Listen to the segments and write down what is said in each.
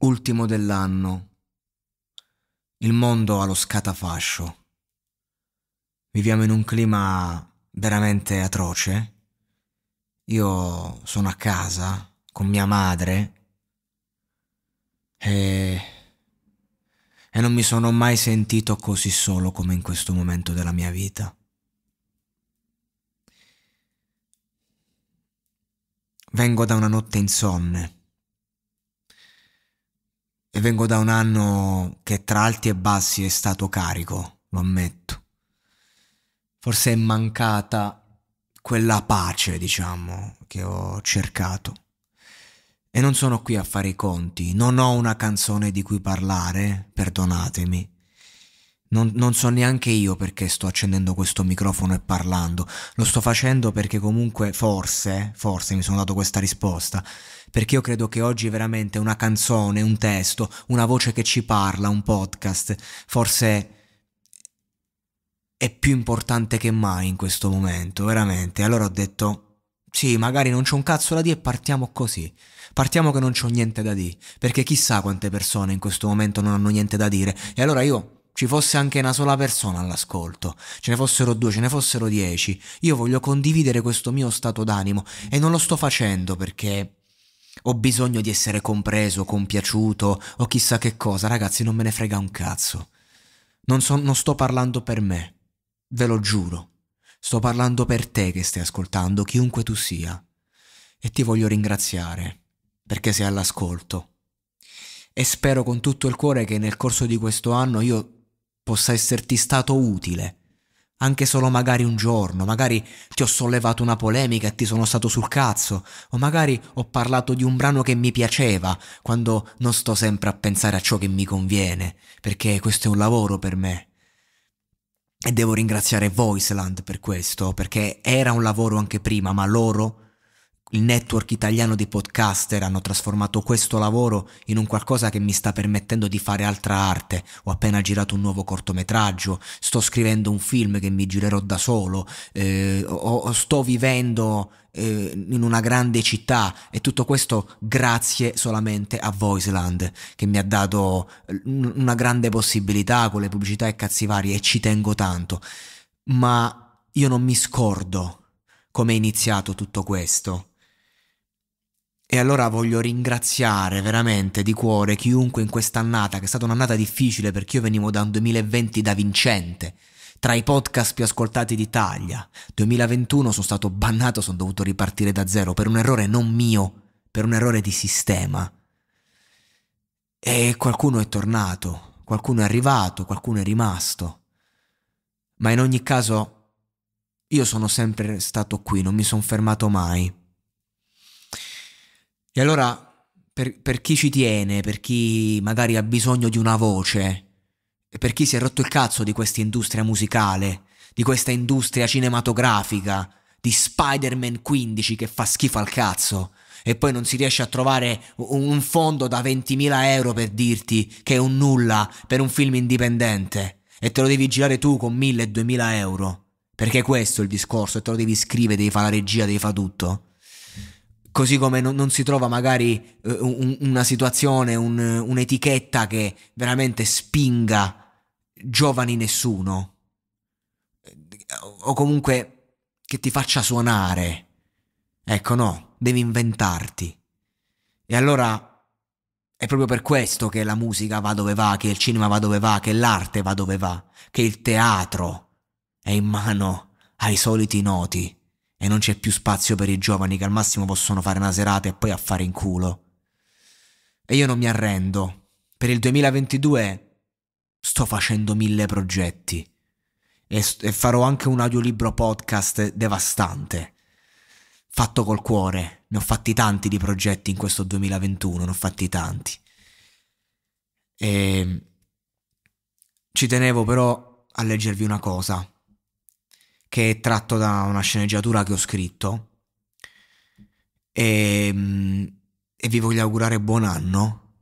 Ultimo dell'anno. Il mondo ha lo scatafascio. Viviamo in un clima veramente atroce. Io sono a casa con mia madre e... e non mi sono mai sentito così solo come in questo momento della mia vita. Vengo da una notte insonne e vengo da un anno che tra alti e bassi è stato carico, lo ammetto. Forse è mancata quella pace, diciamo, che ho cercato. E non sono qui a fare i conti, non ho una canzone di cui parlare, perdonatemi. Non, non, so neanche io perché sto accendendo questo microfono e parlando. Lo sto facendo perché comunque forse, forse mi sono dato questa risposta. Perché io credo che oggi veramente una canzone, un testo, una voce che ci parla, un podcast, forse è più importante che mai in questo momento, veramente. Allora ho detto... Sì, magari non c'è un cazzo da dire e partiamo così. Partiamo che non c'ho niente da dire, perché chissà quante persone in questo momento non hanno niente da dire. E allora io ci fosse anche una sola persona all'ascolto, ce ne fossero due, ce ne fossero dieci. Io voglio condividere questo mio stato d'animo e non lo sto facendo perché ho bisogno di essere compreso, compiaciuto o chissà che cosa. Ragazzi, non me ne frega un cazzo. Non, so, non sto parlando per me, ve lo giuro. Sto parlando per te che stai ascoltando, chiunque tu sia. E ti voglio ringraziare perché sei all'ascolto. E spero con tutto il cuore che nel corso di questo anno io possa esserti stato utile. Anche solo magari un giorno, magari ti ho sollevato una polemica e ti sono stato sul cazzo, o magari ho parlato di un brano che mi piaceva, quando non sto sempre a pensare a ciò che mi conviene, perché questo è un lavoro per me. E devo ringraziare Voiceland per questo, perché era un lavoro anche prima, ma loro il network italiano di podcaster hanno trasformato questo lavoro in un qualcosa che mi sta permettendo di fare altra arte. Ho appena girato un nuovo cortometraggio, sto scrivendo un film che mi girerò da solo, eh, o, o sto vivendo eh, in una grande città e tutto questo grazie solamente a Voiceland che mi ha dato eh, una grande possibilità con le pubblicità e cazzi vari e ci tengo tanto. Ma io non mi scordo come è iniziato tutto questo e allora voglio ringraziare veramente di cuore chiunque in quest'annata, che è stata un'annata difficile perché io venivo da un 2020 da vincente, tra i podcast più ascoltati d'Italia. 2021 sono stato bannato, sono dovuto ripartire da zero per un errore non mio, per un errore di sistema. E qualcuno è tornato, qualcuno è arrivato, qualcuno è rimasto. Ma in ogni caso, io sono sempre stato qui, non mi sono fermato mai e allora, per, per chi ci tiene, per chi magari ha bisogno di una voce, e per chi si è rotto il cazzo di questa industria musicale, di questa industria cinematografica, di Spider-Man 15 che fa schifo al cazzo, e poi non si riesce a trovare un fondo da 20.000 euro per dirti che è un nulla per un film indipendente e te lo devi girare tu con 1.000-2.000 euro. Perché questo è il discorso e te lo devi scrivere, devi fare la regia, devi fare tutto. Così come non, non si trova magari eh, un, una situazione, un, un'etichetta che veramente spinga giovani nessuno. O comunque che ti faccia suonare. Ecco, no, devi inventarti. E allora è proprio per questo che la musica va dove va, che il cinema va dove va, che l'arte va dove va, che il teatro è in mano ai soliti noti e non c'è più spazio per i giovani che al massimo possono fare una serata e poi affare in culo. E io non mi arrendo. Per il 2022 sto facendo mille progetti e, e farò anche un audiolibro podcast devastante. Fatto col cuore, ne ho fatti tanti di progetti in questo 2021, ne ho fatti tanti. E ehm, ci tenevo però a leggervi una cosa che è tratto da una sceneggiatura che ho scritto. E, ehm, e vi voglio augurare buon anno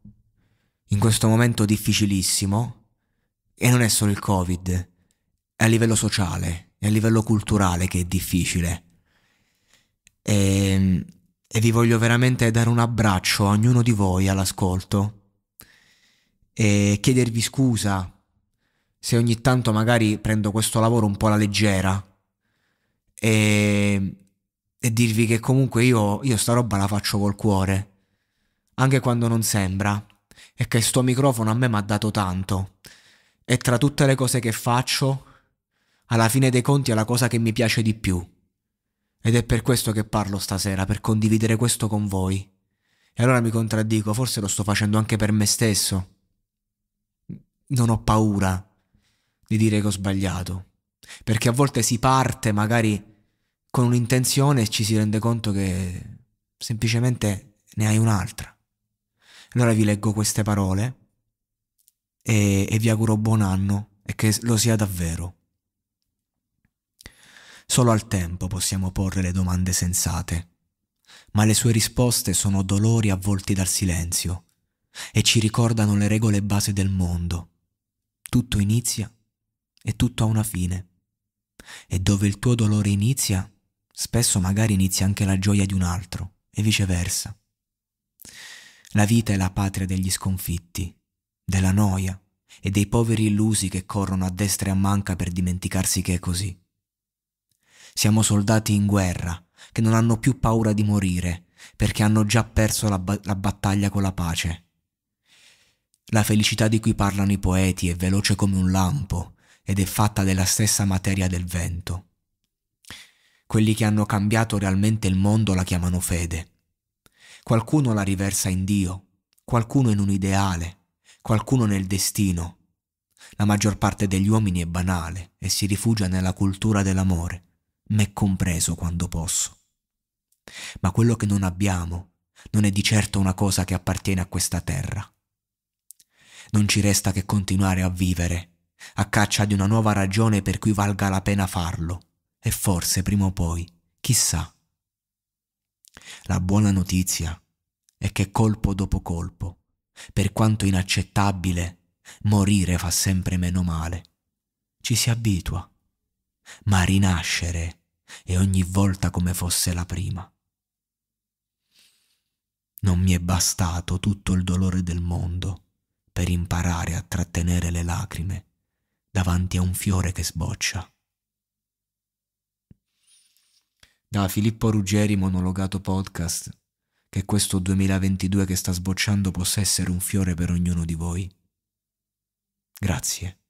in questo momento difficilissimo. E non è solo il Covid, è a livello sociale, è a livello culturale che è difficile. E, ehm, e vi voglio veramente dare un abbraccio a ognuno di voi all'ascolto e chiedervi scusa se ogni tanto magari prendo questo lavoro un po' alla leggera e, ehm, e dirvi che comunque io, io sta roba la faccio col cuore, anche quando non sembra, e che sto microfono a me mi ha dato tanto. E tra tutte le cose che faccio, alla fine dei conti è la cosa che mi piace di più. Ed è per questo che parlo stasera, per condividere questo con voi. E allora mi contraddico, forse lo sto facendo anche per me stesso. Non ho paura di dire che ho sbagliato. Perché a volte si parte magari con un'intenzione e ci si rende conto che semplicemente ne hai un'altra. Allora vi leggo queste parole e, e vi auguro buon anno e che lo sia davvero. Solo al tempo possiamo porre le domande sensate, ma le sue risposte sono dolori avvolti dal silenzio e ci ricordano le regole base del mondo. Tutto inizia e tutto ha una fine. E dove il tuo dolore inizia, spesso magari inizia anche la gioia di un altro, e viceversa. La vita è la patria degli sconfitti, della noia e dei poveri illusi che corrono a destra e a manca per dimenticarsi che è così. Siamo soldati in guerra, che non hanno più paura di morire, perché hanno già perso la, ba- la battaglia con la pace. La felicità di cui parlano i poeti è veloce come un lampo ed è fatta della stessa materia del vento. Quelli che hanno cambiato realmente il mondo la chiamano fede. Qualcuno la riversa in Dio, qualcuno in un ideale, qualcuno nel destino. La maggior parte degli uomini è banale e si rifugia nella cultura dell'amore, me compreso quando posso. Ma quello che non abbiamo non è di certo una cosa che appartiene a questa terra. Non ci resta che continuare a vivere a caccia di una nuova ragione per cui valga la pena farlo, e forse prima o poi, chissà. La buona notizia è che colpo dopo colpo, per quanto inaccettabile, morire fa sempre meno male. Ci si abitua, ma rinascere è ogni volta come fosse la prima. Non mi è bastato tutto il dolore del mondo per imparare a trattenere le lacrime davanti a un fiore che sboccia. Da Filippo Ruggeri monologato podcast che questo 2022 che sta sbocciando possa essere un fiore per ognuno di voi. Grazie.